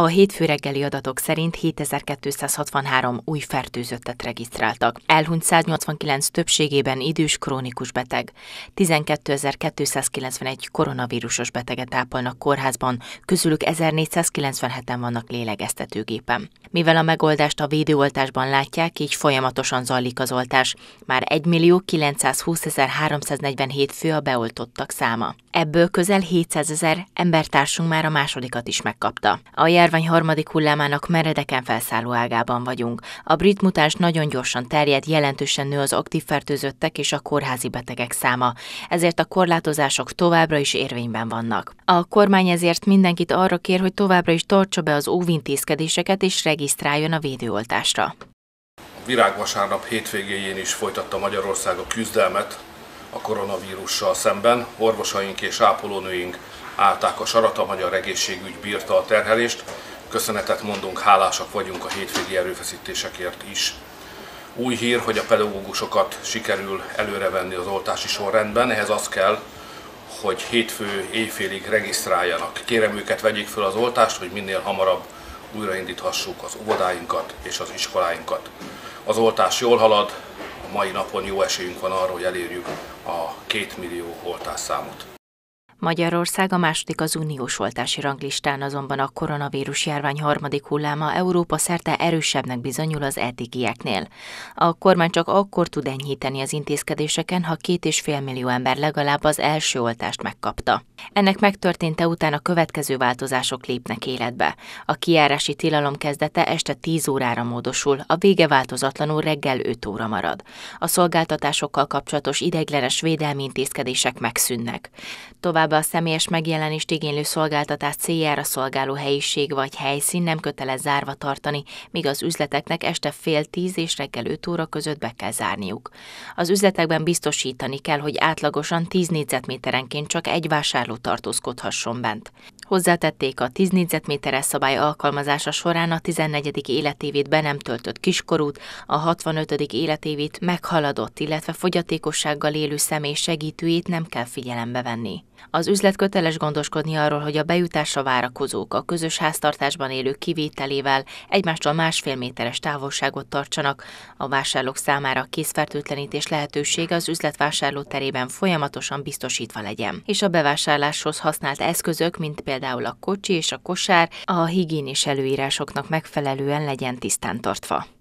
A hétfő reggeli adatok szerint 7263 új fertőzöttet regisztráltak. Elhunyt 189 többségében idős krónikus beteg. 12291 koronavírusos beteget ápolnak kórházban, közülük 1497-en vannak lélegeztetőgépen. Mivel a megoldást a védőoltásban látják, így folyamatosan zajlik az oltás. Már 1.920.347 fő a beoltottak száma. Ebből közel 700 ezer embertársunk már a másodikat is megkapta. A jár járvány harmadik hullámának meredeken felszálló ágában vagyunk. A brit mutáns nagyon gyorsan terjed, jelentősen nő az aktív fertőzöttek és a kórházi betegek száma, ezért a korlátozások továbbra is érvényben vannak. A kormány ezért mindenkit arra kér, hogy továbbra is tartsa be az óvintézkedéseket és regisztráljon a védőoltásra. A virágvasárnap hétvégéjén is folytatta Magyarország a küzdelmet a koronavírussal szemben. Orvosaink és ápolónőink állták a sarat, a magyar egészségügy bírta a terhelést. Köszönetet mondunk, hálásak vagyunk a hétvégi erőfeszítésekért is. Új hír, hogy a pedagógusokat sikerül előrevenni az oltási sorrendben, ehhez az kell, hogy hétfő éjfélig regisztráljanak. Kérem őket vegyék fel az oltást, hogy minél hamarabb újraindíthassuk az óvodáinkat és az iskoláinkat. Az oltás jól halad, a mai napon jó esélyünk van arra, hogy elérjük a két millió oltásszámot. Magyarország a második az uniós oltási ranglistán, azonban a koronavírus járvány harmadik hulláma Európa szerte erősebbnek bizonyul az eddigieknél. A kormány csak akkor tud enyhíteni az intézkedéseken, ha két és fél millió ember legalább az első oltást megkapta. Ennek megtörténte után a következő változások lépnek életbe. A kiárási tilalom kezdete este 10 órára módosul, a vége változatlanul reggel 5 óra marad. A szolgáltatásokkal kapcsolatos ideiglenes védelmi intézkedések megszűnnek. Továbbá a személyes megjelenést igénylő szolgáltatás céljára szolgáló helyiség vagy helyszín nem kötelez zárva tartani, míg az üzleteknek este fél 10 és reggel 5 óra között be kell zárniuk. Az üzletekben biztosítani kell, hogy átlagosan 10 négyzetméterenként csak egy vásárló tartózkodhasson bent. Hozzátették a 10 négyzetméteres szabály alkalmazása során a 14. életévét be nem töltött kiskorút, a 65. életévét meghaladott, illetve fogyatékossággal élő személy segítőjét nem kell figyelembe venni. Az üzlet köteles gondoskodni arról, hogy a bejutásra várakozók a közös háztartásban élők kivételével egymástól másfél méteres távolságot tartsanak. A vásárlók számára a készfertőtlenítés lehetősége az üzlet terében folyamatosan biztosítva legyen. És a bevásárláshoz használt eszközök, mint például a kocsi és a kosár, a higiénis előírásoknak megfelelően legyen tisztán tartva.